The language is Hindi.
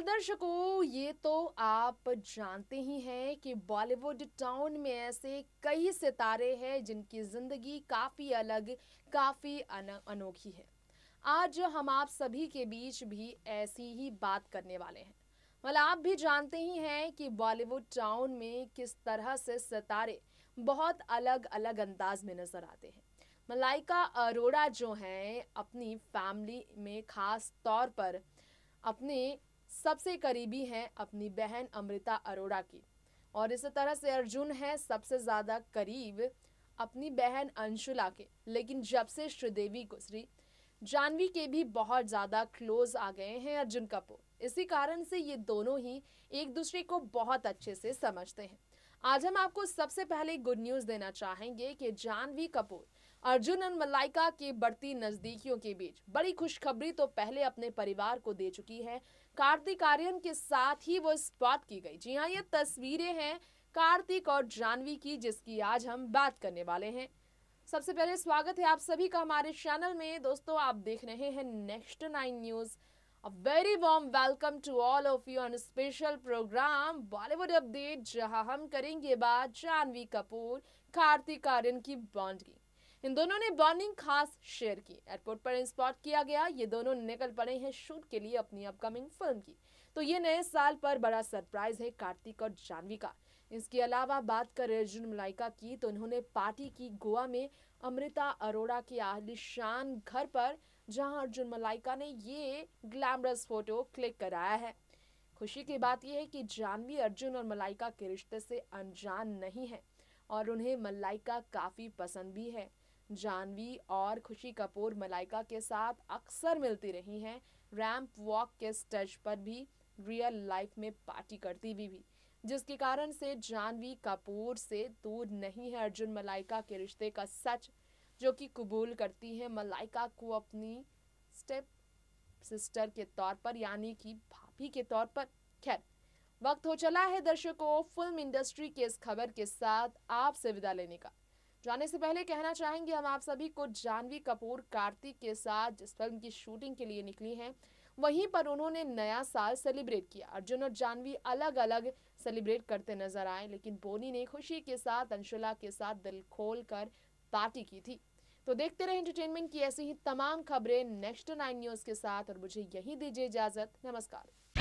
well, दर्शकों ये तो आप जानते ही हैं कि बॉलीवुड टाउन में ऐसे कई सितारे हैं जिनकी ज़िंदगी काफ़ी अलग काफ़ी अनोखी है आज हम आप सभी के बीच भी ऐसी ही बात करने वाले हैं मतलब आप भी जानते ही हैं कि बॉलीवुड टाउन में किस तरह से सितारे बहुत अलग अलग अंदाज में नज़र आते हैं मलाइका अरोड़ा जो हैं अपनी फैमिली में ख़ास तौर पर अपने सबसे करीबी हैं अपनी बहन अमृता अरोड़ा की और इसी तरह से अर्जुन हैं सबसे ज़्यादा करीब अपनी बहन अंशुला के लेकिन जब से श्रीदेवी गुजरी जानवी के भी बहुत ज़्यादा क्लोज आ गए हैं अर्जुन कपूर इसी कारण से ये दोनों ही एक दूसरे को बहुत अच्छे से समझते हैं आज हम आपको सबसे पहले गुड न्यूज़ देना चाहेंगे कि जानवी कपूर अर्जुन और मलाइका की बढ़ती नज़दीकियों के बीच बड़ी खुशखबरी तो पहले अपने परिवार को दे चुकी है कार्तिक आर्यन के साथ ही वो स्पॉट की गई जी हाँ ये तस्वीरें हैं कार्तिक और जानवी की जिसकी आज हम बात करने वाले हैं सबसे पहले स्वागत है आप सभी का हमारे चैनल में दोस्तों आप देख रहे हैं next nine news a very warm welcome to all of you on special programme Bollywood update जहां हम करेंगे बात जानवी कपूर कार्तिक आर्यन की बॉन्ड की इन दोनों ने बॉन्डिंग खास शेयर की एयरपोर्ट पर स्पॉट किया गया ये दोनों निकल पड़े हैं शूट के लिए अपनी अपकमिंग फिल्म की तो ये नए साल पर बड़ा सरप्राइज है कार्तिक और जानवी का इसके अलावा बात करें अर्जुन मलाइका की तो उन्होंने पार्टी की गोवा में अमृता अरोड़ा के आलिशान घर पर जहां अर्जुन मलाइका ने ये ग्लैमरस फोटो क्लिक कराया है खुशी की बात यह है कि जानवी अर्जुन और मलाइका के रिश्ते से अनजान नहीं है और उन्हें मलाइका काफ़ी पसंद भी है जानवी और खुशी कपूर मलाइका के साथ अक्सर मिलती रही हैं रैंप वॉक के स्टेज पर भी रियल लाइफ में पार्टी करती भी, भी जिसके कारण से जानवी कपूर से दूर नहीं है अर्जुन मलाइका के रिश्ते का सच जो कि कबूल करती है मलाइका को अपनी स्टेप सिस्टर के तौर पर यानी कि भाभी के तौर पर खैर वक्त हो चला है दर्शकों फिल्म इंडस्ट्री के इस खबर के साथ आपसे विदा लेने का जाने से पहले कहना चाहेंगे हम आप सभी को जानवी कपूर कार्तिक के साथ जिस फिल्म की शूटिंग के लिए निकली हैं वहीं पर उन्होंने नया साल सेलिब्रेट किया अर्जुन और जानवी अलग अलग सेलिब्रेट करते नजर आए लेकिन बोनी ने खुशी के साथ अंशुला के साथ दिल खोल कर पार्टी की थी तो देखते रहे इंटरटेनमेंट की ऐसी ही तमाम खबरें नेक्स्ट नाइन न्यूज के साथ और मुझे यही दीजिए इजाजत नमस्कार